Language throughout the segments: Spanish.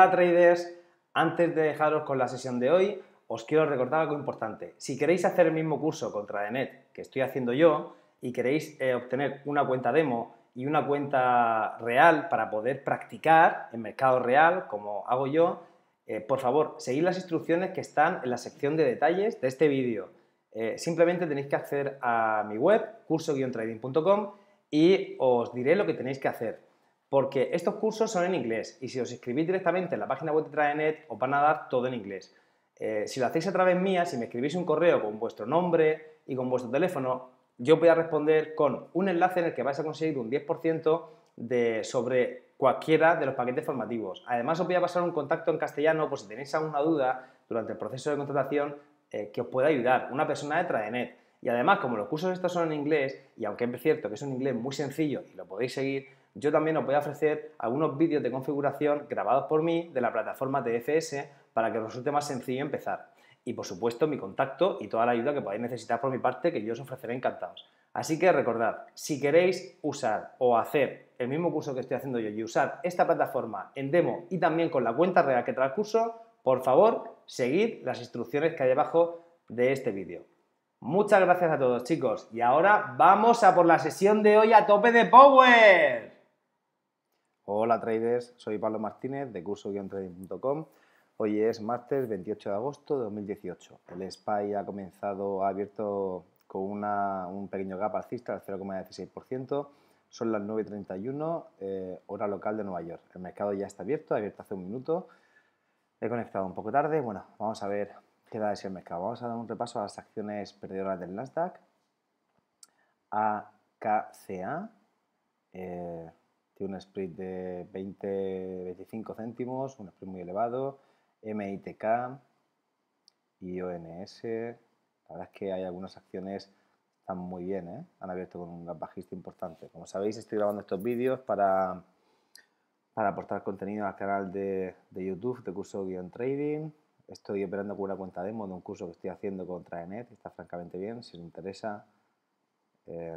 Hola traders, antes de dejaros con la sesión de hoy, os quiero recordar algo importante. Si queréis hacer el mismo curso contra Net que estoy haciendo yo y queréis eh, obtener una cuenta demo y una cuenta real para poder practicar en mercado real, como hago yo, eh, por favor, seguid las instrucciones que están en la sección de detalles de este vídeo. Eh, simplemente tenéis que acceder a mi web, curso-trading.com, y os diré lo que tenéis que hacer porque estos cursos son en inglés y si os escribís directamente en la página web de Traenet os van a dar todo en inglés. Eh, si lo hacéis a través mía, si me escribís un correo con vuestro nombre y con vuestro teléfono, yo voy a responder con un enlace en el que vais a conseguir un 10% de, sobre cualquiera de los paquetes formativos. Además, os voy a pasar un contacto en castellano por si tenéis alguna duda durante el proceso de contratación eh, que os pueda ayudar, una persona de Tradenet. Y además, como los cursos estos son en inglés, y aunque es cierto que es un inglés muy sencillo y lo podéis seguir, yo también os voy a ofrecer algunos vídeos de configuración grabados por mí de la plataforma TFS para que os resulte más sencillo empezar. Y por supuesto mi contacto y toda la ayuda que podáis necesitar por mi parte que yo os ofreceré encantados. Así que recordad, si queréis usar o hacer el mismo curso que estoy haciendo yo y usar esta plataforma en demo y también con la cuenta real que trae el curso, por favor, seguid las instrucciones que hay debajo de este vídeo. Muchas gracias a todos chicos y ahora vamos a por la sesión de hoy a tope de Power. Hola traders, soy Pablo Martínez de curso-trading.com. Hoy es martes 28 de agosto de 2018. El SPY ha comenzado, ha abierto con un pequeño gap alcista del 0,16%. Son las 9.31, eh, hora local de Nueva York. El mercado ya está abierto, ha abierto hace un minuto. He conectado un poco tarde. Bueno, vamos a ver qué da ese mercado. Vamos a dar un repaso a las acciones perdedoras del Nasdaq. AKCA. Eh, tiene un split de 20-25 céntimos, un split muy elevado, MITK, ONS, La verdad es que hay algunas acciones que están muy bien, ¿eh? han abierto con un bajista importante. Como sabéis, estoy grabando estos vídeos para, para aportar contenido al canal de, YouTube de curso-trading. Estoy operando con una cuenta demo de un curso que estoy haciendo contra ENET, está francamente bien, si os interesa. Eh,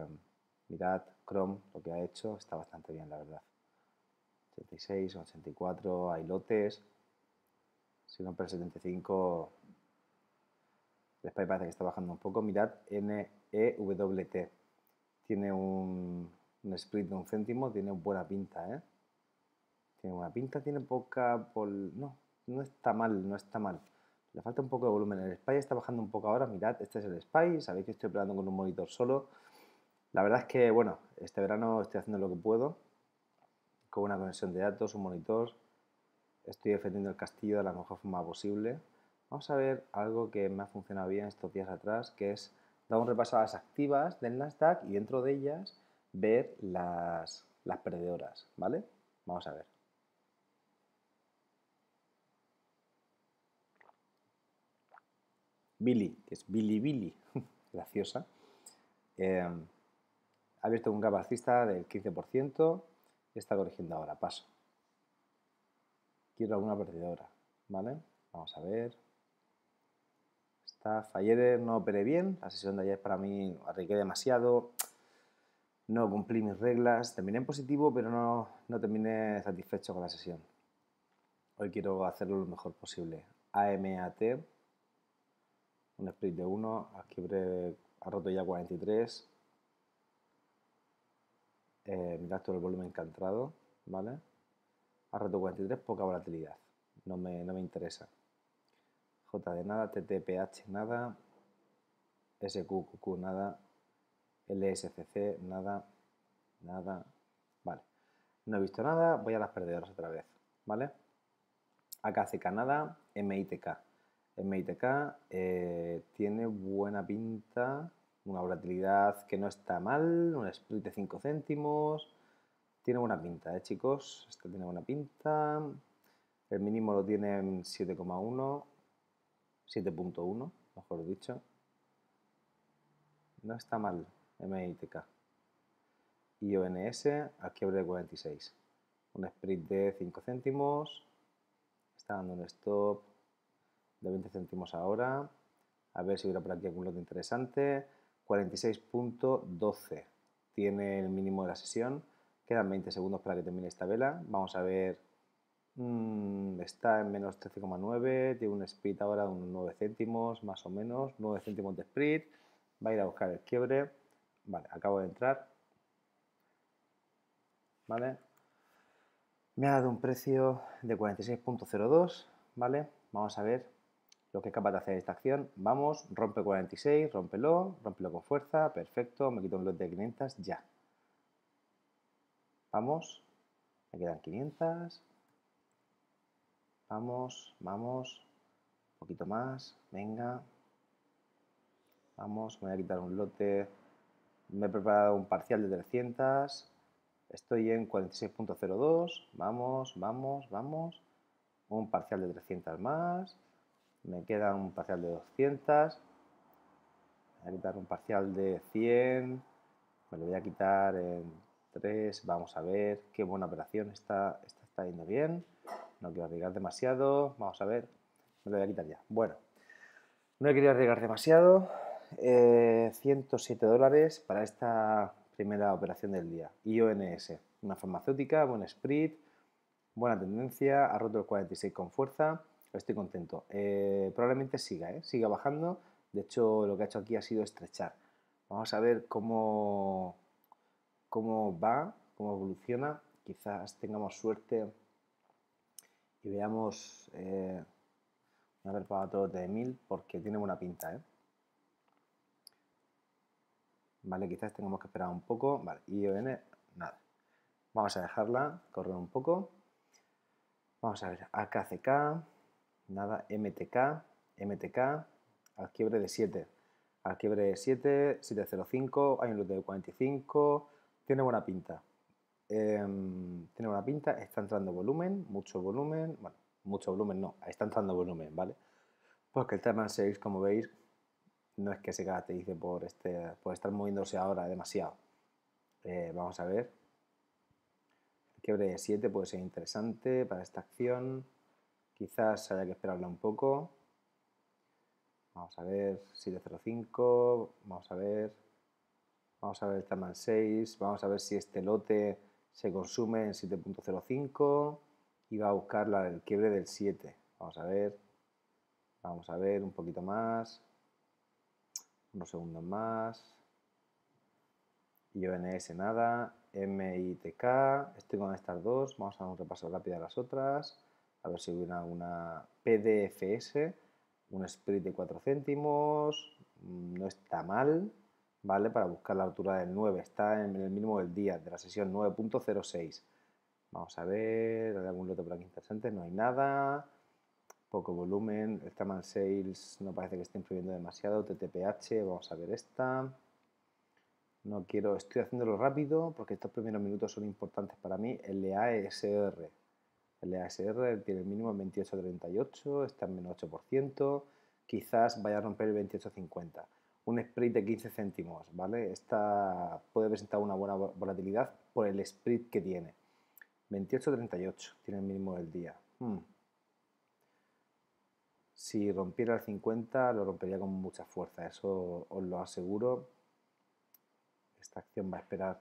mirad Chrome lo que ha hecho, está bastante bien la verdad. 86, 84, hay lotes. Si pero 75, SPY parece que está bajando un poco. Mirad NEWT. Tiene un, split de un céntimo, tiene buena pinta, ¿eh? Tiene buena pinta, tiene poca... No, no está mal, no está mal. Le falta un poco de volumen. El Spy está bajando un poco ahora. Mirad, este es el Spy. Sabéis que estoy operando con un monitor solo. La verdad es que, bueno, este verano estoy haciendo lo que puedo, con una conexión de datos, un monitor, estoy defendiendo el castillo de la mejor forma posible. Vamos a ver algo que me ha funcionado bien estos días atrás, que es dar un repaso a las activas del Nasdaq y dentro de ellas ver las, perdedoras, ¿vale? Vamos a ver. Billy, que es Billy Billy, graciosa. Em, ha abierto un gap alcista del 15% y está corrigiendo ahora. Paso. Quiero alguna perdedora, ¿vale? Vamos a ver. Está, ayer no operé bien, la sesión de ayer para mí arriesgué demasiado, no cumplí mis reglas, terminé en positivo, pero no, no terminé satisfecho con la sesión. Hoy quiero hacerlo lo mejor posible. AMAT, un split de 1, aquí ha roto ya 43, eh, Mirad todo el volumen que entrado, ¿vale? A 43, poca volatilidad, no me, no me interesa. J de nada, TTPH nada, SQQQ nada, LSCC nada, nada, vale. No he visto nada, voy a las perdedoras otra vez, ¿vale? AKCK nada, MITK. MITK eh, tiene buena pinta una volatilidad que no está mal, un split de 5 céntimos. Tiene buena pinta, ¿eh, chicos? Esta tiene buena pinta. El mínimo lo tiene en 7,1, 7.1, mejor dicho. No está mal, MITK. Y ONS al quiebre de 46. Un split de 5 céntimos. Está dando un stop de 20 céntimos ahora. A ver si hubiera por aquí algún lote interesante. 46.12 tiene el mínimo de la sesión. Quedan 20 segundos para que termine esta vela. Vamos a ver. Mm, está en menos 13,9. Tiene un split ahora de unos 9 céntimos, más o menos. 9 céntimos de split. Va a ir a buscar el quiebre. Vale, acabo de entrar. Vale. Me ha dado un precio de 46.02. Vale, vamos a ver lo que es capaz de hacer esta acción. Vamos, rompe 46, rompelo, rompelo con fuerza, perfecto, me quito un lote de 500, ya. Vamos, me quedan 500. Vamos, vamos, un poquito más, venga. Vamos, me voy a quitar un lote. Me he preparado un parcial de 300. Estoy en 46.02. Vamos, vamos, vamos. Un parcial de 300 más me queda un parcial de 200, voy a quitar un parcial de 100, me lo voy a quitar en 3, vamos a ver, qué buena operación, está, está yendo bien, no quiero arriesgar demasiado, vamos a ver, me lo voy a quitar ya. Bueno, no he querido arriesgar demasiado, 107 eh, dólares para esta primera operación del día, IONS, una farmacéutica, buen sprit, buena tendencia, ha roto el 46 con fuerza, Estoy contento. Eh, probablemente siga, ¿eh? siga bajando. De hecho, lo que ha hecho aquí ha sido estrechar. Vamos a ver cómo, cómo va, cómo evoluciona. Quizás tengamos suerte y veamos... Eh, a ver para otro de 1000 porque tiene buena pinta. ¿eh? Vale, quizás tengamos que esperar un poco. Vale, ION, nada. Vamos a dejarla correr un poco. Vamos a ver, AKCK nada, MTK, MTK, al quiebre de 7. Al quiebre de 7, 705, hay un lote de 45, tiene buena pinta. Em, tiene buena pinta, está entrando volumen, mucho volumen, bueno, mucho volumen no, está entrando volumen, ¿vale? Porque el Terman 6, como veis, no es que se caracterice por, este, por estar moviéndose ahora demasiado. Eh, vamos a ver. El quiebre de 7 puede ser interesante para esta acción. Quizás haya que esperarla un poco. Vamos a ver, 705, vamos a ver, vamos a ver el tamal 6, vamos a ver si este lote se consume en 7.05 y va a buscar la del quiebre del 7. Vamos a ver, vamos a ver un poquito más, unos segundos más. IONS e nada, MITK, estoy con estas dos, vamos a dar un repaso rápido a las otras a ver si hubiera una PDFS, un split de 4 céntimos, mm, no está mal, ¿vale? Para buscar la altura del 9, está en el mínimo del día, de la sesión 9.06. Vamos a ver, ¿hay algún lote por aquí interesante? No hay nada, poco volumen, el Taman Sales no parece que esté influyendo demasiado, TTPH, vamos a ver esta. No quiero, estoy haciéndolo rápido porque estos primeros minutos son importantes para mí, LASR, el EASR tiene el mínimo 28,38, está en menos 8%, quizás vaya a romper el 28,50. Un sprint de 15 céntimos, ¿vale? Esta puede presentar una buena volatilidad por el sprint que tiene. 28,38 tiene el mínimo del día. Hmm. Si rompiera el 50 lo rompería con mucha fuerza, eso os lo aseguro. Esta acción va a esperar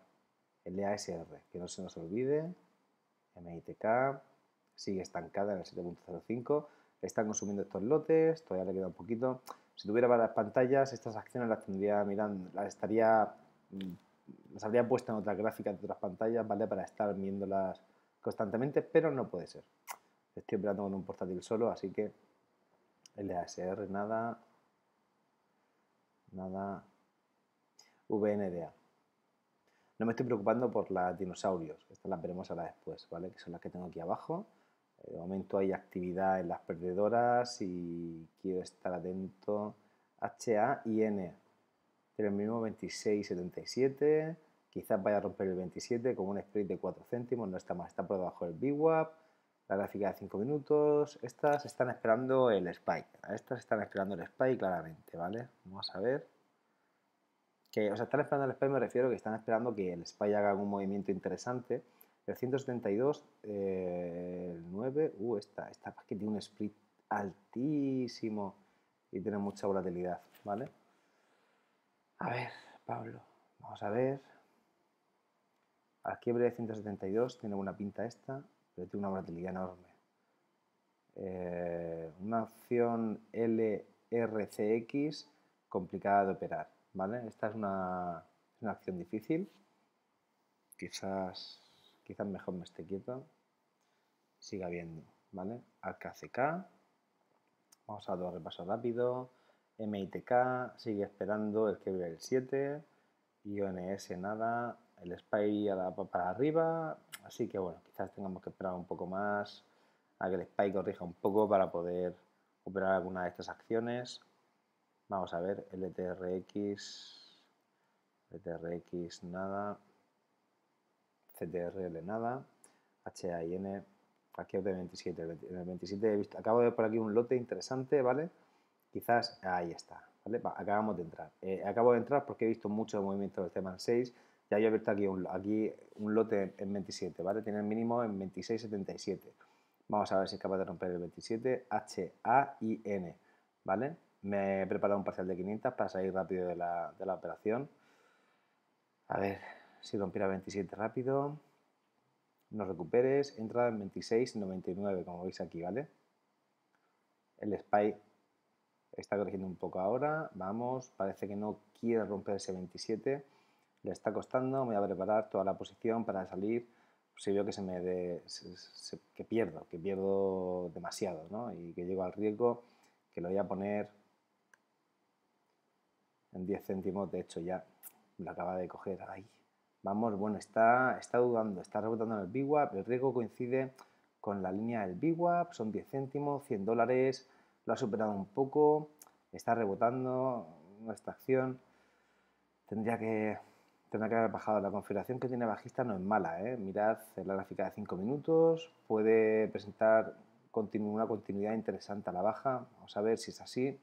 el EASR, que no se nos olvide, MITK, sigue estancada en el 7.05. Están consumiendo estos lotes, todavía le queda un poquito. Si tuviera varias pantallas, estas acciones las tendría mirando, las estaría mm, las habría puesto en otra gráfica de otras pantallas, ¿vale? Para estar viéndolas constantemente, pero no puede ser. Estoy operando con un portátil solo, así que LASR nada, nada, VNDA. No me estoy preocupando por las dinosaurios, estas las veremos ahora después, ¿vale? Que son las que tengo aquí abajo. De momento hay actividad en las perdedoras y quiero estar atento. y HAIN, el mismo 26,77. Quizás vaya a romper el 27 con un split de 4 céntimos, no está más, está por debajo del BWAP La gráfica de 5 minutos. Estas están esperando el spike. Estas están esperando el spike claramente, ¿vale? Vamos a ver. Que, o sea, están esperando el spike, me refiero a que están esperando que el spike haga algún movimiento interesante 372, eh, el 9, uh, esta, esta que tiene un split altísimo y tiene mucha volatilidad, ¿vale? A ver, Pablo, vamos a ver. Al quiebre de 172 tiene buena pinta esta, pero tiene una volatilidad enorme. Eh, una opción LRCX complicada de operar, ¿vale? Esta es una, una acción difícil. Quizás quizás mejor me esté quieto, siga viendo, ¿vale? AKCK, vamos a dar un repaso rápido, MITK, sigue esperando el que ve el 7, IONS nada, el SPY para arriba, así que bueno, quizás tengamos que esperar un poco más a que el SPY corrija un poco para poder operar alguna de estas acciones. Vamos a ver, LTRX, LTRX nada, CTRL nada, HAIN, aquí es de 27, en el 27 he visto, acabo de ver por aquí un lote interesante, ¿vale? Quizás, ahí está, ¿vale? acabamos de entrar. Eh, acabo de entrar porque he visto mucho movimiento del tema 6, ya yo he abierto aquí un, lote en 27, ¿vale? Tiene el mínimo en 26,77. Vamos a ver si es capaz de romper el 27, HAIN, vale Me he preparado un parcial de 500 para salir rápido de la operación. A ver, si rompiera 27 rápido, no recuperes, entra en 26,99 como veis aquí, ¿vale? El SPY está corrigiendo un poco ahora, vamos, parece que no quiere romper ese 27, le está costando, voy a preparar toda la posición para salir, pues, si veo que se me que pierdo, que pierdo demasiado, ¿no? Y que llego al riesgo, que lo voy a poner en 10 céntimos, de hecho ya lo acaba de coger, ahí Vamos, bueno, está, está dudando, está rebotando en el VWAP, el riesgo coincide con la línea del VWAP, son 10 céntimos, 100 dólares, lo ha superado un poco, está rebotando nuestra acción. Tendría que, que haber bajado. La configuración que tiene bajista no es mala. ¿eh? Mirad la gráfica de 5 minutos, puede presentar una continuidad interesante a la baja. Vamos a ver si es así.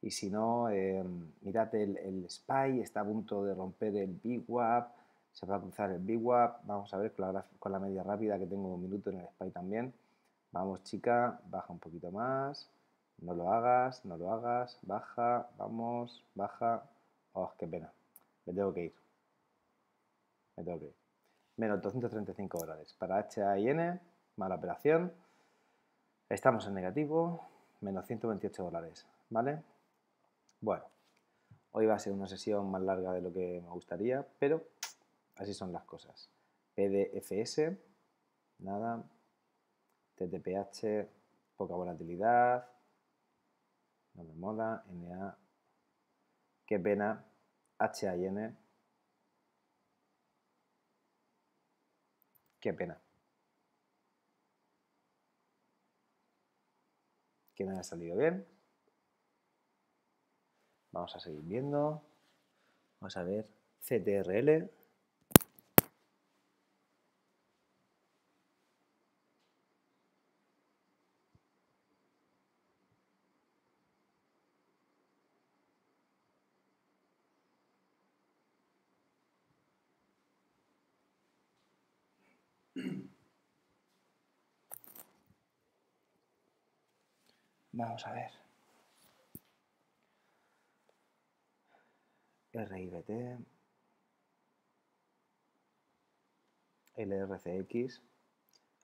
Y si no, eh, mirad el, SPY, está a punto de romper el BWAP, se va a cruzar el Wap, vamos a ver con la, media rápida que tengo un minuto en el SPY también. Vamos chica, baja un poquito más, no lo hagas, no lo hagas, baja, vamos, baja. Oh, qué pena, me tengo que ir. Me tengo que ir. Menos 235 dólares. Para H N, mala operación. Estamos en negativo, menos 128 dólares, ¿vale? Bueno, hoy va a ser una sesión más larga de lo que me gustaría, pero Así son las cosas. PDFS, nada. TTPH, poca volatilidad. No me mola. NA. Qué pena. HIN. Qué pena. Que no haya salido bien. Vamos a seguir viendo. Vamos a ver. CTRL. Vamos a ver. RIBT. LRCX.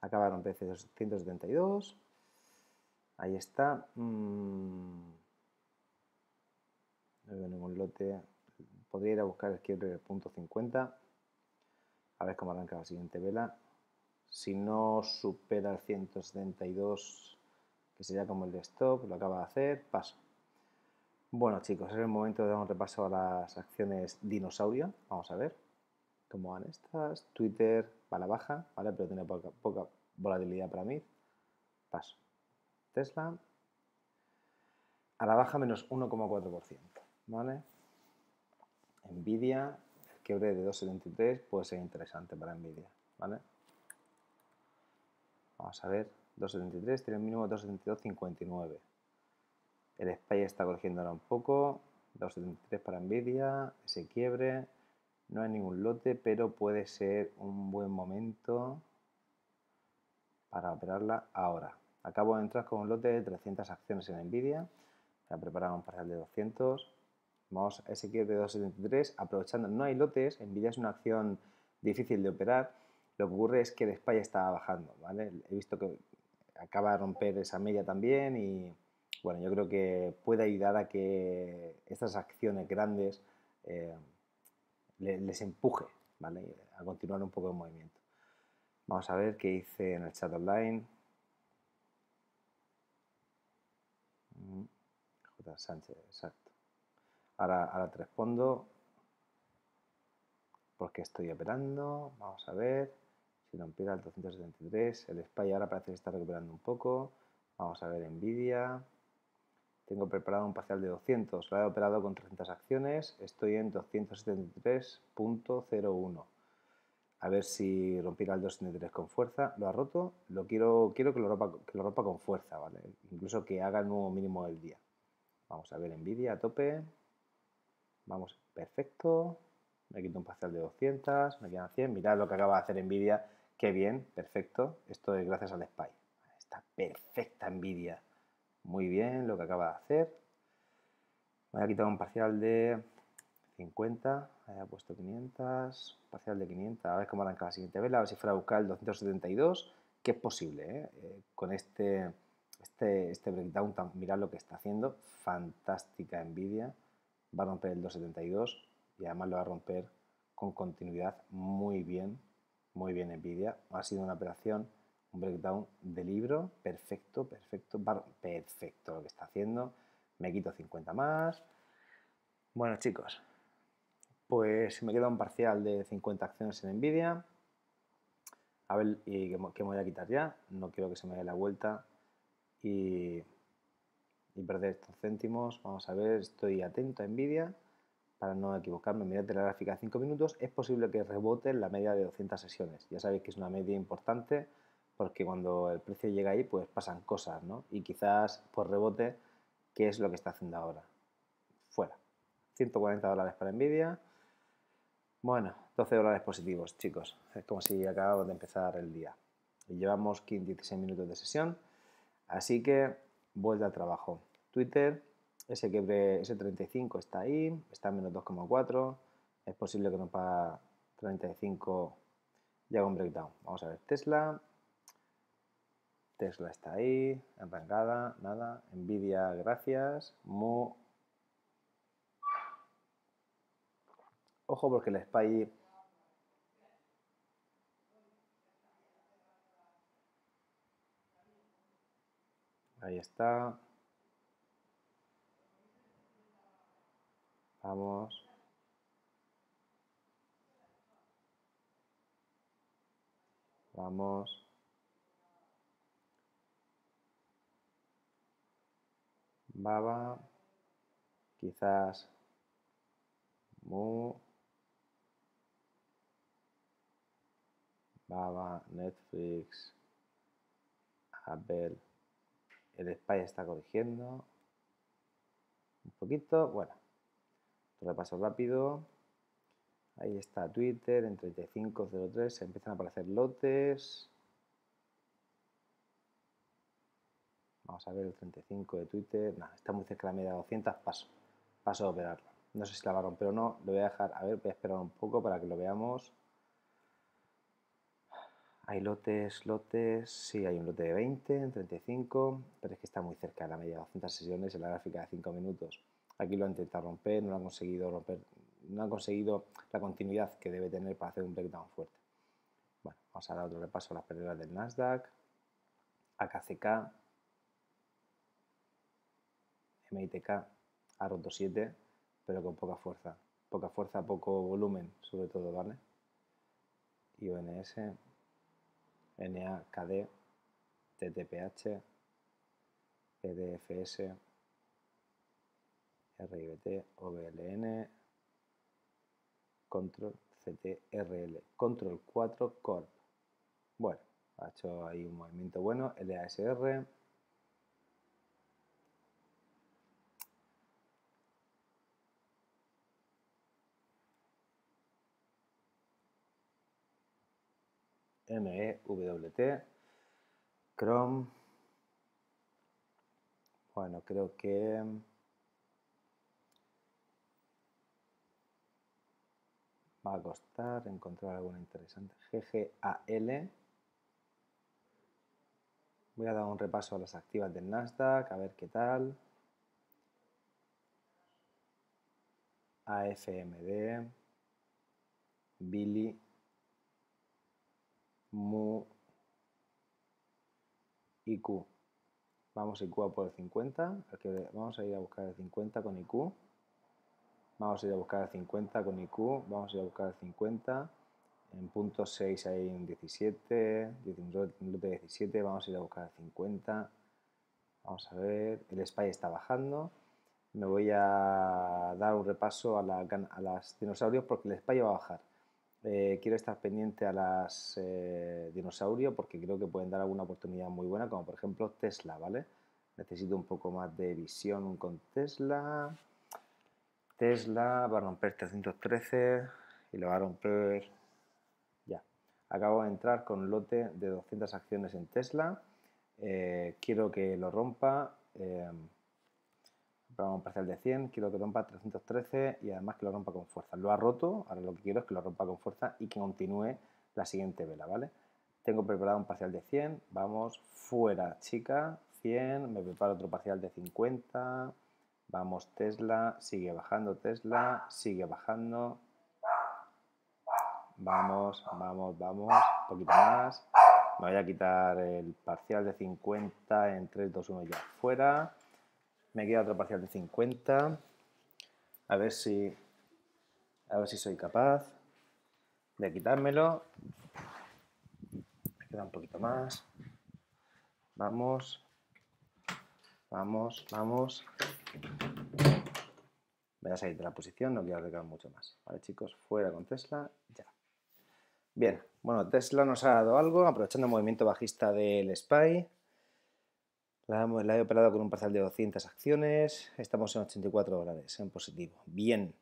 Acabaron pc 172. Ahí está. Mm. lote. Podría ir a buscar el punto 50. A ver cómo arranca la siguiente vela. Si no supera el 172 que sería como el de stop, lo acaba de hacer, paso. Bueno chicos, es el momento de dar un repaso a las acciones dinosaurio, vamos a ver cómo van estas, Twitter va a la baja, ¿vale? pero tiene poca, volatilidad para mí, paso. Tesla a la baja menos 1,4%, ¿vale? Nvidia, el de 2,73 puede ser interesante para Nvidia, ¿vale? Vamos a ver 273, tiene un mínimo 272,59. El SPY está corrigiendo ahora un poco. 273 para Nvidia, Ese quiebre. No hay ningún lote, pero puede ser un buen momento para operarla ahora. Acabo de entrar con un lote de 300 acciones en Nvidia. Ya preparado un parcial de 200. Vamos ese quiebre de 273. Aprovechando, no hay lotes. Nvidia es una acción difícil de operar. Lo que ocurre es que el SPY estaba bajando. ¿vale? He visto que acaba de romper esa media también y bueno, yo creo que puede ayudar a que estas acciones grandes eh, les empuje a continuar un poco el movimiento. Vamos a ver qué hice en el chat online. Mm, J. Sánchez, exacto. Ahora, ahora te respondo porque estoy operando. Vamos a ver. Rompida el al 273. El SPY ahora parece que está recuperando un poco. Vamos a ver Nvidia. Tengo preparado un parcial de 200. Lo he operado con 300 acciones. Estoy en 273.01. A ver si rompiera el 273 con fuerza. Lo ha roto. Lo quiero, quiero que, lo rompa, que lo con fuerza, ¿vale? Incluso que haga el nuevo mínimo del día. Vamos a ver Nvidia a tope. Vamos, perfecto. Me quito un parcial de 200, me quedan 100. Mirad lo que acaba de hacer Nvidia Qué bien, perfecto. Esto es gracias al Spy. Esta perfecta envidia. Muy bien lo que acaba de hacer. Voy a quitar un parcial de 50. ha puesto 500. Parcial de 500. A ver cómo arranca la siguiente vela. A ver si fuera a buscar el 272. Que es posible, ¿eh? Eh, con este, este, este breakdown, mirad lo que está haciendo. Fantástica envidia. Va a romper el 272 y además lo va a romper con continuidad muy bien muy bien, NVIDIA. Ha sido una operación, un breakdown de libro. Perfecto, perfecto, perfecto lo que está haciendo. Me quito 50 más. Bueno, chicos, pues me queda un parcial de 50 acciones en NVIDIA. A ver, ¿y qué, me voy a quitar ya? No quiero que se me dé la vuelta y, perder estos céntimos. Vamos a ver, estoy atento a envidia para no equivocarme, mediante la gráfica de 5 minutos, es posible que rebote la media de 200 sesiones. Ya sabéis que es una media importante porque cuando el precio llega ahí, pues pasan cosas, ¿no? Y quizás por pues, rebote, ¿qué es lo que está haciendo ahora? Fuera. 140 dólares para Nvidia. Bueno, 12 dólares positivos, chicos. Es como si acabamos de empezar el día. llevamos 15, 16 minutos de sesión. Así que, vuelta al trabajo. Twitter, ese quebre ese 35 está ahí, está menos 2,4. Es posible que nos para 35 y haga un breakdown. Vamos a ver Tesla. Tesla está ahí, arrancada, nada. Nvidia, gracias. Mu. Ojo porque la SPY Ahí está. Vamos. Vamos. Baba. Quizás. Mu. Baba, Netflix, Apple. El Spy está corrigiendo. Un poquito. Bueno repaso rápido. Ahí está Twitter, en 3503 se empiezan a aparecer lotes. Vamos a ver el 35 de Twitter. está muy cerca de la media de 200, paso. Paso a operarlo. No sé si la va a romper o no. Lo voy a dejar, a ver, voy a esperar un poco para que lo veamos. Hay lotes, lotes. Sí, hay un lote de 20 en 35, pero es que está muy cerca de la media de 200 sesiones en la gráfica de 5 minutos. Aquí lo han intentado romper, no han conseguido romper, no conseguido la continuidad que debe tener para hacer un breakdown fuerte. Bueno, vamos a dar otro repaso a las pérdidas del Nasdaq, AKCK, MITK, ha roto 7, pero con poca fuerza. Poca fuerza, poco volumen, sobre todo, ¿vale? Y NAKD, TTPH, EDFS, L, OBLN, control CTRL, control 4 corp. Bueno, ha hecho ahí un movimiento bueno, LASR. E wt Chrome. Bueno, creo que va a costar encontrar alguna interesante. GGAL. Voy a dar un repaso a las activas del Nasdaq, a ver qué tal. AFMD, Billy, MU, IQ. Vamos IQ a por el 50, vamos a ir a buscar el 50 con IQ vamos a ir a buscar el 50 con IQ, vamos a ir a buscar el 50, en punto 6 hay un 17, 17, vamos a ir a buscar el 50, vamos a ver, el spy está bajando, me voy a dar un repaso a, las dinosaurios porque el spy va a bajar. Eh, quiero estar pendiente a las eh, dinosaurios porque creo que pueden dar alguna oportunidad muy buena, como por ejemplo Tesla, ¿vale? Necesito un poco más de visión con Tesla. Tesla, va a romper 313 y lo va a romper Ya. Acabo de entrar con un lote de 200 acciones en Tesla. Eh, quiero que lo rompa. Eh, un parcial de 100, quiero que rompa 313 y además que lo rompa con fuerza. Lo ha roto, ahora lo que quiero es que lo rompa con fuerza y que continúe la siguiente vela, ¿vale? Tengo preparado un parcial de 100, vamos, fuera chica, 100, me preparo otro parcial de 50, Vamos Tesla, sigue bajando Tesla, sigue bajando. Vamos, vamos, vamos, un poquito más. Me voy a quitar el parcial de 50 en 3, 2, 1 ya fuera. Me queda otro parcial de 50. A ver si a ver si soy capaz de quitármelo. Me queda un poquito más. Vamos. Vamos, vamos. Me voy a salir de la posición, no quiero arreglar mucho más. Vale, chicos, fuera con Tesla, ya. Bien, bueno, Tesla nos ha dado algo, aprovechando el movimiento bajista del SPY. La, he operado con un parcial de 200 acciones, estamos en 84 dólares, en positivo. Bien.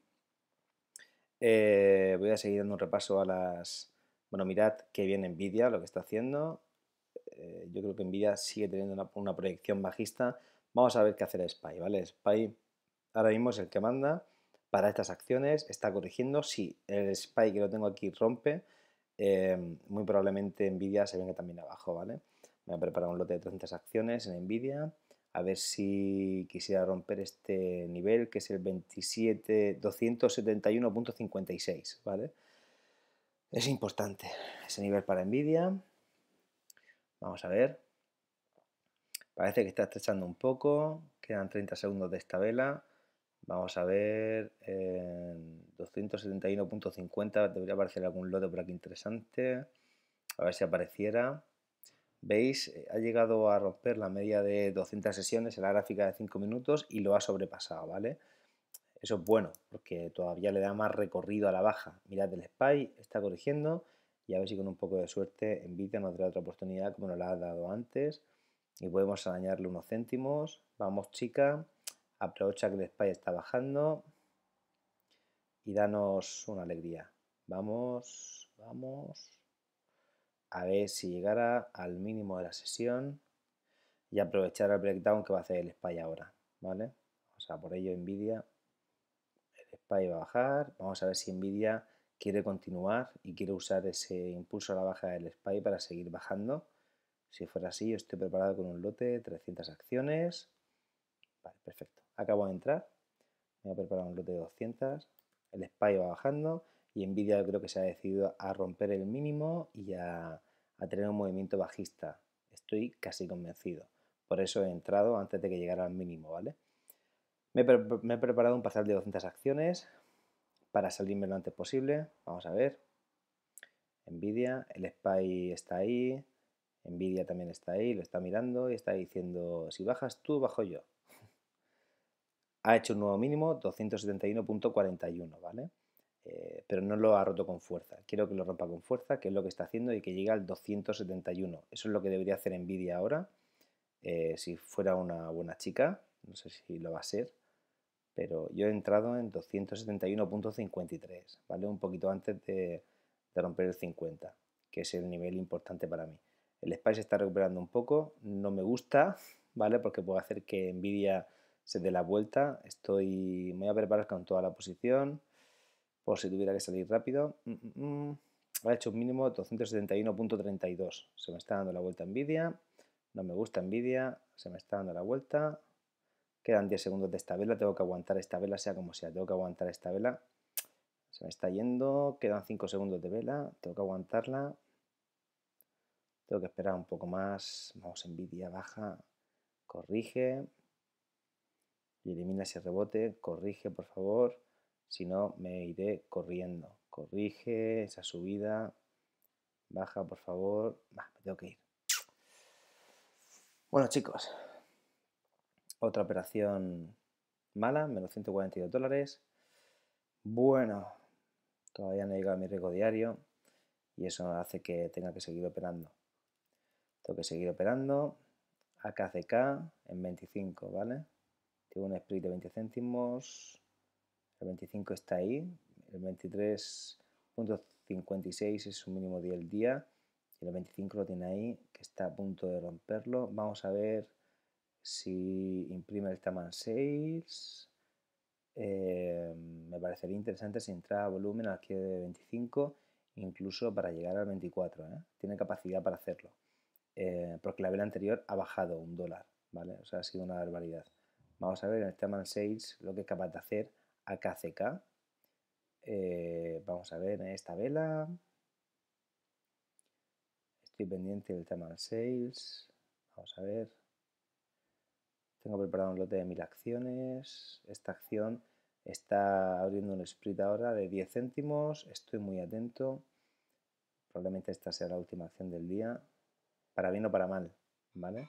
Eh, voy a seguir dando un repaso a las... Bueno, mirad qué bien Nvidia lo que está haciendo. Eh, yo creo que Nvidia sigue teniendo una proyección bajista Vamos a ver qué hace el SPY, ¿vale? SPY ahora mismo es el que manda para estas acciones, está corrigiendo. Si el SPY que lo tengo aquí rompe, eh, muy probablemente Nvidia se venga también abajo, ¿vale? Me ha preparado un lote de 300 acciones en Nvidia, a ver si quisiera romper este nivel, que es el 27, 271.56, ¿vale? Es importante ese nivel para Nvidia. Vamos a ver. Parece que está estrechando un poco. Quedan 30 segundos de esta vela. Vamos a ver. 271.50. Debería aparecer algún lote por aquí interesante. A ver si apareciera. ¿Veis? Ha llegado a romper la media de 200 sesiones en la gráfica de 5 minutos y lo ha sobrepasado, ¿vale? Eso es bueno, porque todavía le da más recorrido a la baja. Mirad el SPY, está corrigiendo y a ver si con un poco de suerte Vita nos dará otra oportunidad como nos la ha dado antes y podemos añadirle unos céntimos. Vamos, chica, aprovecha que el spy está bajando y danos una alegría. Vamos, vamos. A ver si llegara al mínimo de la sesión y aprovechar el breakdown que va a hacer el spy ahora, ¿vale? O sea, por ello Nvidia, el spy va a bajar. Vamos a ver si Nvidia quiere continuar y quiere usar ese impulso a la baja del spy para seguir bajando. Si fuera así, yo estoy preparado con un lote, de 300 acciones. Vale, perfecto. Acabo de entrar. Me he preparado un lote de 200. El SPY va bajando y Nvidia creo que se ha decidido a romper el mínimo y a, a tener un movimiento bajista. Estoy casi convencido. Por eso he entrado antes de que llegara al mínimo, ¿vale? Me, he preparado un pasar de 200 acciones para salirme lo antes posible. Vamos a ver. Nvidia, el SPY está ahí, Nvidia también está ahí, lo está mirando y está diciendo, si bajas tú, bajo yo. ha hecho un nuevo mínimo, 271.41, ¿vale? Eh, pero no lo ha roto con fuerza. Quiero que lo rompa con fuerza, que es lo que está haciendo, y que llegue al 271. Eso es lo que debería hacer Nvidia ahora, eh, si fuera una buena chica. No sé si lo va a ser, pero yo he entrado en 271.53, ¿vale? Un poquito antes de romper el 50, que es el nivel importante para mí. El SPICE está recuperando un poco, no me gusta, ¿vale? Porque puede hacer que Nvidia se dé la vuelta. Estoy, me voy a preparar con toda la posición por si tuviera que salir rápido. Mm, mm, mm. Ha hecho un mínimo de 271.32. Se me está dando la vuelta Nvidia. No me gusta Nvidia. Se me está dando la vuelta. Quedan 10 segundos de esta vela. Tengo que aguantar esta vela, sea como sea. Tengo que aguantar esta vela. Se me está yendo. Quedan 5 segundos de vela. Tengo que aguantarla. Tengo que esperar un poco más. Vamos, envidia baja. Corrige. Y elimina ese rebote. Corrige, por favor. Si no, me iré corriendo. Corrige esa subida. Baja, por favor. me tengo que ir. Bueno, chicos. Otra operación mala. Menos 142 dólares. Bueno. Todavía no he llegado a mi riesgo diario. Y eso hace que tenga que seguir operando. Tengo que seguir operando. AKCK en 25, ¿vale? Tengo un split de 20 céntimos. El 25 está ahí. El 23.56 es un mínimo del día. Y el 25 lo tiene ahí, que está a punto de romperlo. Vamos a ver si imprime el Taman 6. Eh, me parecería interesante si entraba volumen aquí de 25, incluso para llegar al 24. ¿eh? Tiene capacidad para hacerlo. Eh, porque la vela anterior ha bajado un dólar, ¿vale? O sea, ha sido una barbaridad. Vamos a ver en el Taman Sales lo que es capaz de hacer AKCK. Eh, vamos a ver en esta vela. Estoy pendiente del Taman Sales. Vamos a ver. Tengo preparado un lote de mil acciones. Esta acción está abriendo un split ahora de 10 céntimos. Estoy muy atento. Probablemente esta sea la última acción del día para bien o para mal, ¿vale?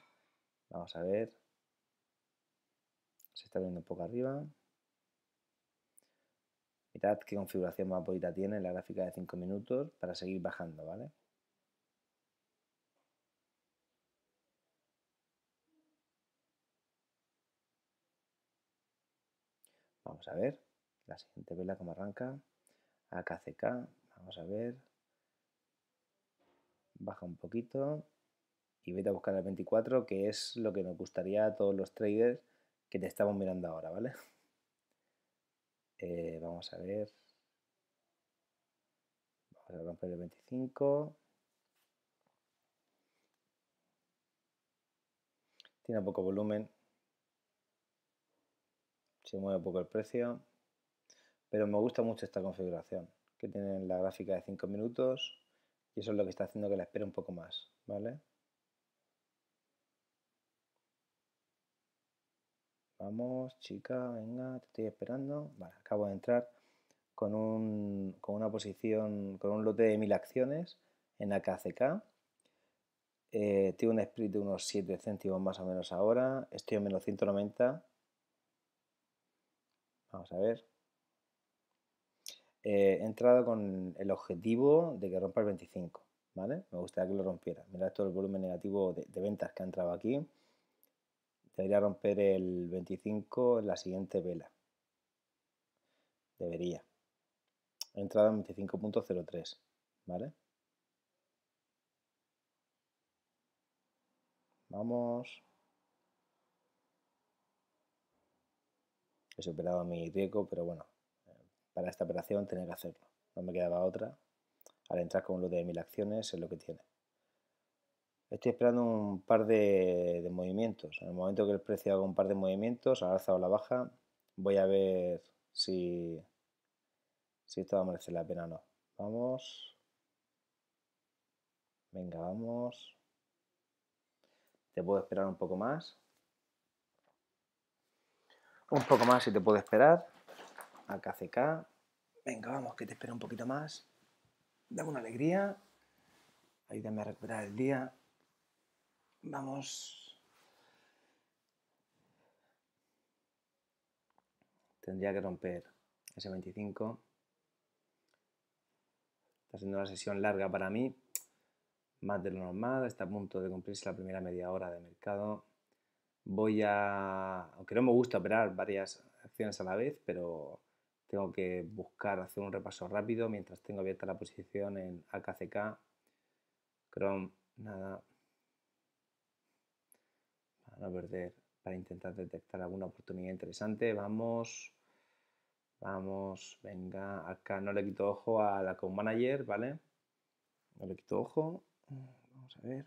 Vamos a ver. Se está viendo un poco arriba. Mirad qué configuración más bonita tiene la gráfica de 5 minutos para seguir bajando, ¿vale? Vamos a ver. La siguiente vela como arranca. AKCK. Vamos a ver. Baja un poquito y vete a buscar el 24, que es lo que nos gustaría a todos los traders que te estamos mirando ahora, ¿vale? Eh, vamos a ver. Vamos a romper el 25. Tiene poco volumen. Se mueve poco el precio. Pero me gusta mucho esta configuración, que tiene la gráfica de 5 minutos. Y eso es lo que está haciendo que la espere un poco más, ¿vale? Vamos, chica, venga, te estoy esperando. Vale, acabo de entrar con, un, una posición, con un lote de 1.000 acciones en AKCK. Eh, Tengo un split de unos 7 céntimos más o menos ahora. Estoy en menos 190. Vamos a ver. Eh, he entrado con el objetivo de que rompa el 25. ¿vale? Me gustaría que lo rompiera. Mira todo el volumen negativo de ventas que ha entrado aquí. Debería romper el 25 en la siguiente vela. Debería. Entrada en 25.03, ¿vale? Vamos. He superado mi riego, pero bueno, para esta operación tenía que hacerlo. No me quedaba otra. Al entrar con lo de mil acciones es lo que tiene. Estoy esperando un par de, movimientos. En el momento que el precio haga un par de movimientos, al alza o la baja, voy a ver si, si esto va a merecer la pena o no. Vamos. Venga, vamos. Te puedo esperar un poco más. Un poco más si te puedo esperar. AKCK. Venga, vamos, que te espero un poquito más. Dame una alegría. Ayúdame a recuperar el día. Vamos. Tendría que romper ese 25. Está siendo una sesión larga para mí, más de lo normal. Está a punto de cumplirse la primera media hora de mercado. Voy a, aunque no me gusta operar varias acciones a la vez, pero tengo que buscar hacer un repaso rápido mientras tengo abierta la posición en AKCK, Chrome, nada, no perder para intentar detectar alguna oportunidad interesante. Vamos, vamos, venga, acá no le quito ojo a la con manager, ¿vale? No le quito ojo. Vamos a ver.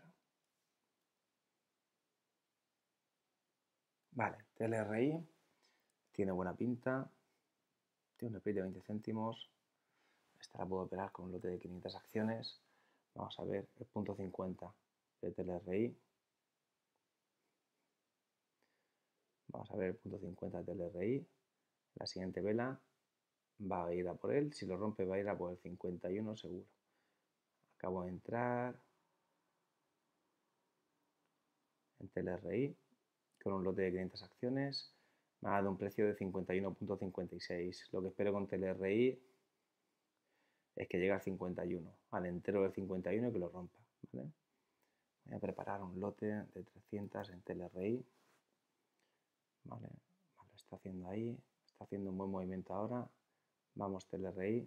Vale, TLRI tiene buena pinta. Tiene un split de 20 céntimos. Esta la puedo operar con un lote de 500 acciones. Vamos a ver el punto 50 de TLRI. vamos a ver el punto 50 del RI, la siguiente vela va a ir a por él, si lo rompe va a ir a por el 51 seguro. Acabo de entrar en TLRI con un lote de 500 acciones, me ha dado un precio de 51.56. Lo que espero con TLRI es que llegue al 51, al entero del 51 y que lo rompa. Voy a preparar un lote de 300 en TLRI. Vale, está haciendo ahí, está haciendo un buen movimiento ahora. Vamos TLRI.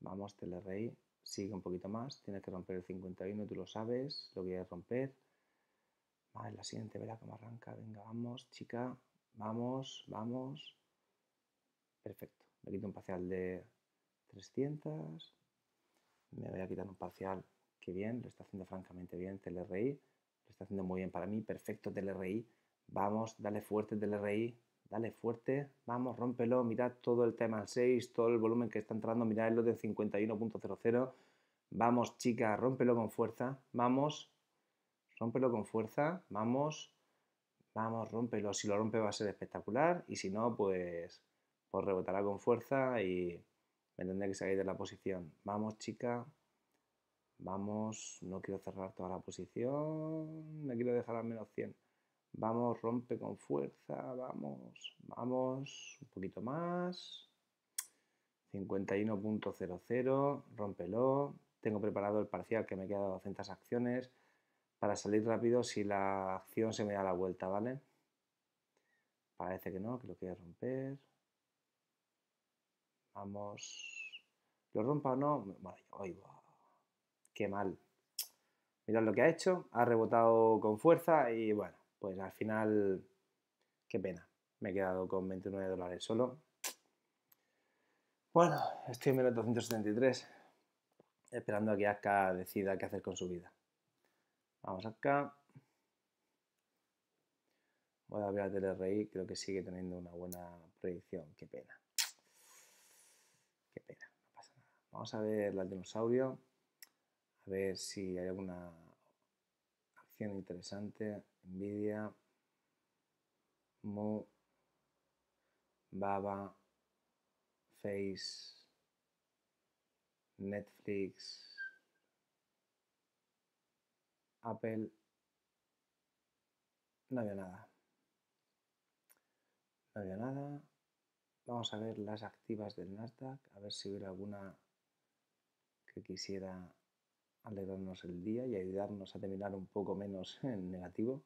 Vamos TLRI. Sigue un poquito más. tiene que romper el 51, tú lo sabes, lo voy a romper. Vale, la siguiente, vela cómo arranca. Venga, vamos, chica. Vamos, vamos. Perfecto. Me quito un parcial de 300. Me voy a quitar un parcial qué bien, lo está haciendo francamente bien TLRI. Lo está haciendo muy bien para mí. Perfecto TLRI. Vamos, dale fuerte del RI, dale fuerte, vamos, rómpelo, mirad todo el tema 6, todo el volumen que está entrando, mirad el de 51.00, vamos chica, rómpelo con fuerza, vamos, rómpelo con fuerza, vamos, vamos, rómpelo, si lo rompe va a ser espectacular y si no, pues, pues rebotará con fuerza y me tendré que salir de la posición, vamos chica, vamos, no quiero cerrar toda la posición, me quiero dejar al menos 100. Vamos, rompe con fuerza, vamos, vamos, un poquito más. 51.00, rompelo, Tengo preparado el parcial que me queda 200 acciones para salir rápido si la acción se me da la vuelta, ¿vale? Parece que no, que lo quiero romper. Vamos. ¿Lo rompa o no? oigo. Qué mal. Mirad lo que ha hecho. Ha rebotado con fuerza y bueno pues al final, qué pena, me he quedado con 29 dólares solo. Bueno, estoy en 1873, esperando a que Aska decida qué hacer con su vida. Vamos acá. Voy a abrir a TLRI, creo que sigue teniendo una buena predicción, qué pena. Qué pena, no pasa nada. Vamos a ver la dinosaurio, a ver si hay alguna acción interesante. Nvidia, Mo, baba, face, Netflix, Apple, no había nada. No había nada. Vamos a ver las activas del Nasdaq, a ver si hubiera alguna que quisiera alegrarnos el día y ayudarnos a terminar un poco menos en negativo.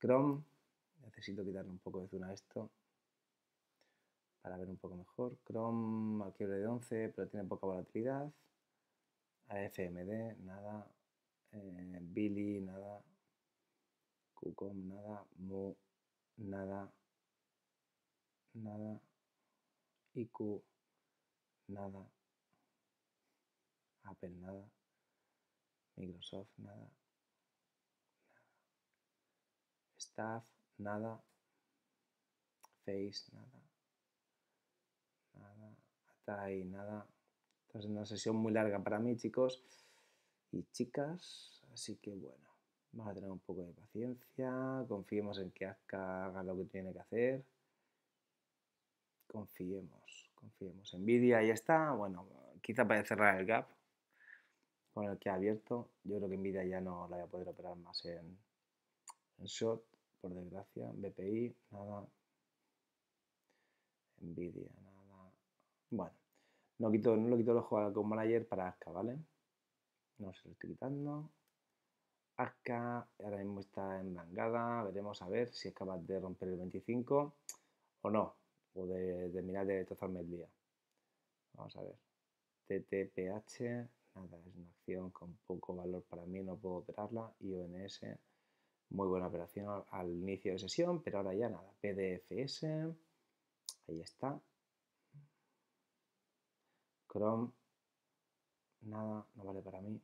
Chrome, necesito quitarle un poco de zona a esto para ver un poco mejor. Chrome al de 11, pero tiene poca volatilidad. AFMD, nada. Eh, Billy, nada. QCOM, nada. Mu, nada. Nada. IQ, nada. Apple, nada. Microsoft, nada. Staff, nada. Face, nada. Nada. ahí, nada. Es una sesión muy larga para mí, chicos y chicas. Así que bueno, vamos a tener un poco de paciencia. Confiemos en que Azka haga lo que tiene que hacer. Confiemos, confiemos. Nvidia ya está. Bueno, quizá para cerrar el gap, con el que ha abierto. Yo creo que Nvidia ya no la voy a poder operar más en, en short, por desgracia. BPI, nada. Nvidia, nada. Bueno, no, quito, no lo quito el ojo con manager para Aska, ¿vale? No se lo estoy quitando. Aska ahora mismo está vangada Veremos a ver si es capaz de romper el 25 o no. O de terminar de destrozarme el día. Vamos a ver. TTPH, nada, es una acción con poco valor para mí, no puedo operarla. IONS, muy buena operación al inicio de sesión, pero ahora ya nada. PDFS, ahí está. Chrome, nada, no vale para mí.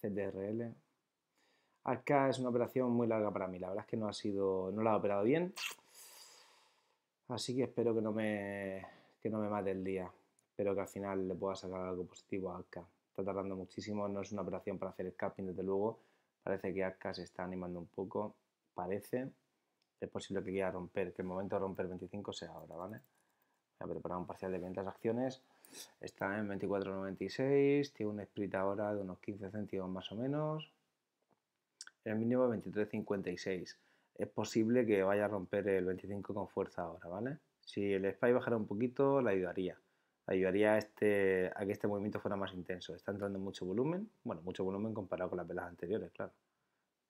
CDRL. Acá es una operación muy larga para mí, la verdad es que no ha sido, no la he operado bien. Así que espero que no me que no me mate el día. pero que al final le pueda sacar algo positivo a Akka. Está tardando muchísimo, no es una operación para hacer el capping desde luego. Parece que Akka se está animando un poco. Parece. Es posible que quiera romper, que el momento de romper 25 sea ahora, ¿vale? Voy a un parcial de ventas acciones. Está en 24.96, tiene un split ahora de unos 15 céntimos más o menos. El mínimo 23.56. Es posible que vaya a romper el 25 con fuerza ahora, ¿vale? Si el SPY bajara un poquito, la ayudaría. Ayudaría a, este, que este movimiento fuera más intenso. Está entrando mucho volumen, bueno, mucho volumen comparado con las velas anteriores, claro.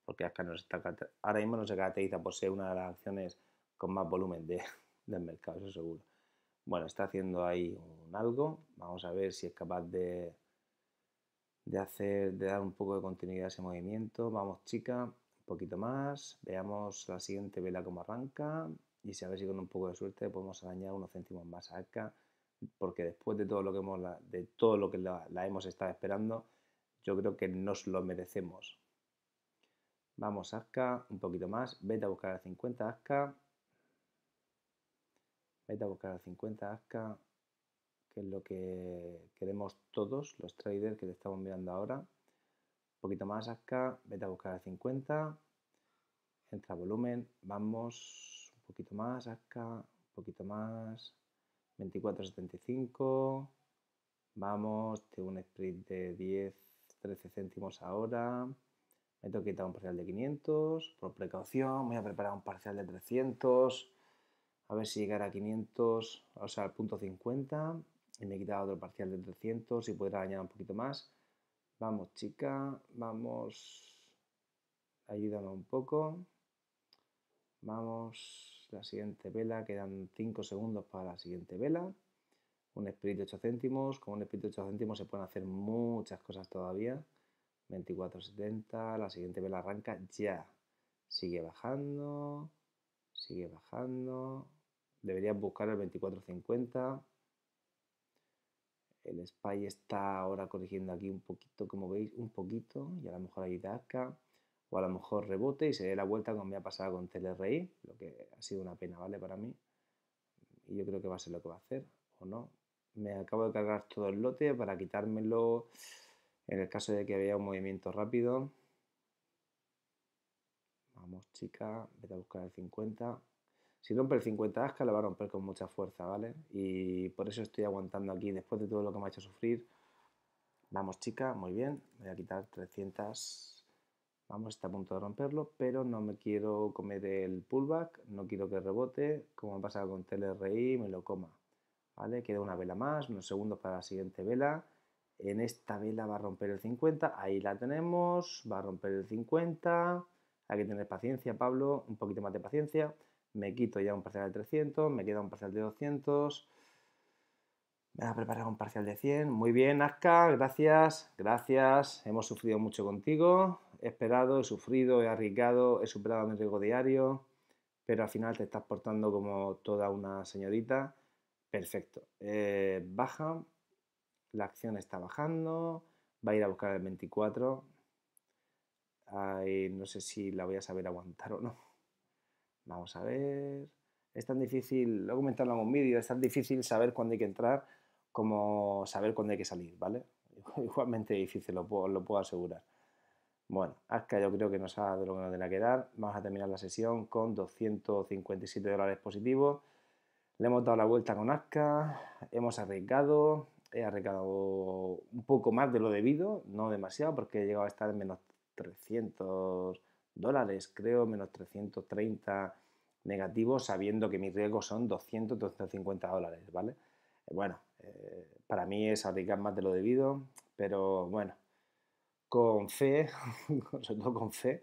Porque acá ahora mismo no se caracteriza por ser una de las acciones con más volumen de, del mercado, eso seguro. Bueno, está haciendo ahí un algo. Vamos a ver si es capaz de, de hacer, de dar un poco de continuidad a ese movimiento. Vamos, chica, un poquito más. Veamos la siguiente vela como arranca y si a ver si con un poco de suerte podemos arañar unos céntimos más a porque después de todo lo que hemos, de todo lo que la, hemos estado esperando, yo creo que nos lo merecemos. Vamos, ASCA, un poquito más. Vete a buscar a 50, ASCA. Vete a buscar a 50, ASCA, que es lo que queremos todos, los traders que te estamos mirando ahora. Un poquito más, ASCA. Vete a buscar a 50. Entra volumen. Vamos poquito más acá, un poquito más, 24,75, vamos, tengo un sprint de 10, 13 céntimos ahora, me tengo que quitar un parcial de 500, por precaución, voy a preparar un parcial de 300, a ver si llegar a 500, o sea, al punto 50, y me he quitado otro parcial de 300 y podrá añadir un poquito más. Vamos, chica, vamos, ayúdame un poco. Vamos, la siguiente vela, quedan 5 segundos para la siguiente vela. Un espíritu de 8 céntimos, con un espíritu de 8 céntimos se pueden hacer muchas cosas todavía. 24.70, la siguiente vela arranca ya. Sigue bajando, sigue bajando. Deberías buscar el 24.50. El spy está ahora corrigiendo aquí un poquito, como veis, un poquito. Y a lo mejor ahí da acá o a lo mejor rebote y se dé la vuelta como me ha pasado con TLRI lo que ha sido una pena, ¿vale? Para mí. Y yo creo que va a ser lo que va a hacer, o no. Me acabo de cargar todo el lote para quitármelo en el caso de que haya un movimiento rápido. Vamos, chica, vete a buscar el 50. Si rompe el 50 asca, la va a romper con mucha fuerza, ¿vale? Y por eso estoy aguantando aquí, después de todo lo que me ha hecho sufrir. Vamos, chica, muy bien. Voy a quitar 300 Vamos, está a punto de romperlo, pero no me quiero comer el pullback, no quiero que rebote, como ha pasado con TLRI, me lo coma. ¿Vale? Queda una vela más, unos segundos para la siguiente vela. En esta vela va a romper el 50, ahí la tenemos, va a romper el 50. Hay que tener paciencia, Pablo, un poquito más de paciencia. Me quito ya un parcial de 300, me queda un parcial de 200. Me a preparar un parcial de 100. Muy bien, Aska, gracias, gracias. Hemos sufrido mucho contigo esperado, he sufrido, he arriesgado, he superado mi riesgo diario, pero al final te estás portando como toda una señorita. Perfecto. Eh, baja, la acción está bajando, va a ir a buscar el 24. no sé si la voy a saber aguantar o no. Vamos a ver. Es tan difícil, lo he comentado en algún vídeo, es tan difícil saber cuándo hay que entrar como saber cuándo hay que salir, ¿vale? Igualmente difícil, lo puedo asegurar. Bueno, Aska yo creo que nos ha de lo que nos la que dar. Vamos a terminar la sesión con 257 dólares positivos. Le hemos dado la vuelta con Aska, hemos arriesgado, he arriesgado un poco más de lo debido, no demasiado, porque he llegado a estar en menos 300 dólares, creo, menos 330 negativos, sabiendo que mis riesgos son 250 dólares, ¿vale? Bueno, eh, para mí es arriesgar más de lo debido, pero bueno, con fe, sobre todo con fe,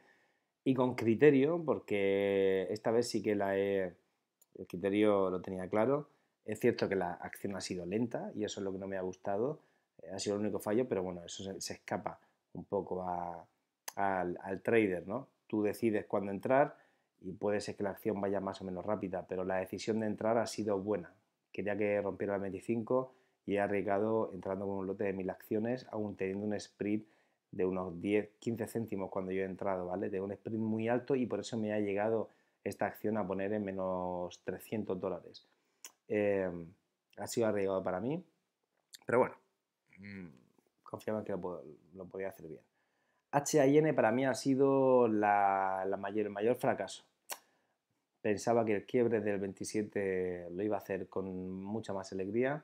y con criterio, porque esta vez sí que la el criterio lo tenía claro. Es cierto que la acción ha sido lenta y eso es lo que no me ha gustado, eh, ha sido el único fallo, pero bueno, eso se, escapa un poco a, al, trader, ¿no? Tú decides cuándo entrar y puede ser que la acción vaya más o menos rápida, pero la decisión de entrar ha sido buena. Quería que rompiera la 25 y he arriesgado entrando con un lote de mil acciones, aún teniendo un sprint de unos 10, 15 céntimos cuando yo he entrado, ¿vale? De un sprint muy alto y por eso me ha llegado esta acción a poner en menos 300 dólares. Em, ha sido arriesgado para mí, pero bueno, mm, confiaba que lo, podía hacer bien. HIN para mí ha sido la, mayor, el mayor fracaso. Pensaba que el quiebre del 27 lo iba a hacer con mucha más alegría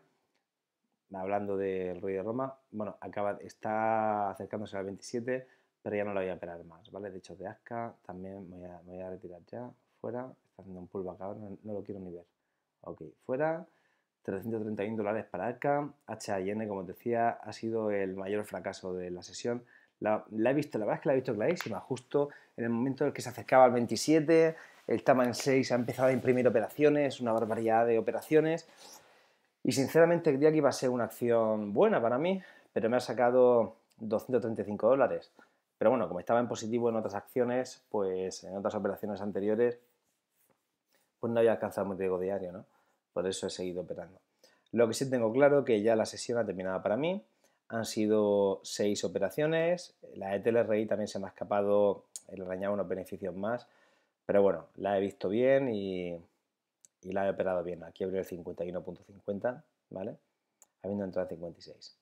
hablando del ruido de Roma, bueno, acaba, está acercándose al 27, pero ya no lo voy a esperar más, ¿vale? De hecho, de Asca también voy a, voy a retirar ya, fuera, está haciendo un pulvo acá, no, lo quiero ni ver. Ok, fuera, 331 dólares para Asca, HIN, como decía, ha sido el mayor fracaso de la sesión. La, he visto, la verdad es que la he visto clarísima, justo en el momento en el que se acercaba al 27, el Taman 6 ha empezado a imprimir operaciones, una barbaridad de operaciones, y sinceramente creía que iba a ser una acción buena para mí, pero me ha sacado 235 dólares. Pero bueno, como estaba en positivo en otras acciones, pues en otras operaciones anteriores, pues no había alcanzado mi riesgo diario, ¿no? Por eso he seguido operando. Lo que sí tengo claro que ya la sesión ha terminado para mí. Han sido seis operaciones. La ETLRI también se me ha escapado el arañado unos beneficios más. Pero bueno, la he visto bien y y la he operado bien. Aquí abrió el 51.50, ¿vale? Habiendo entrado 56.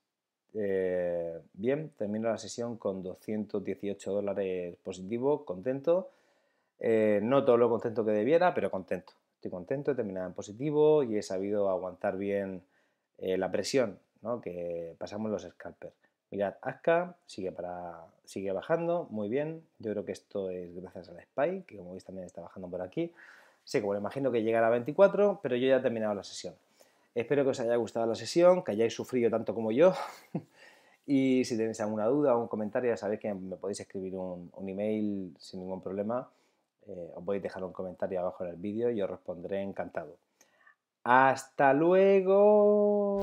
Eh, bien, termino la sesión con 218 dólares positivo, contento. Eh, no todo lo contento que debiera, pero contento. Estoy contento, he terminado en positivo y he sabido aguantar bien eh, la presión ¿no? que pasamos los scalpers. Mirad, ASCA sigue, para, sigue bajando, muy bien. Yo creo que esto es gracias al SPY, que como veis también está bajando por aquí. Sé que bueno, imagino que llegará a 24, pero yo ya he terminado la sesión. Espero que os haya gustado la sesión, que hayáis sufrido tanto como yo. y si tenéis alguna duda o un comentario, ya sabéis que me podéis escribir un, email sin ningún problema. Eh, os podéis dejar un comentario abajo en el vídeo y os responderé encantado. ¡Hasta luego!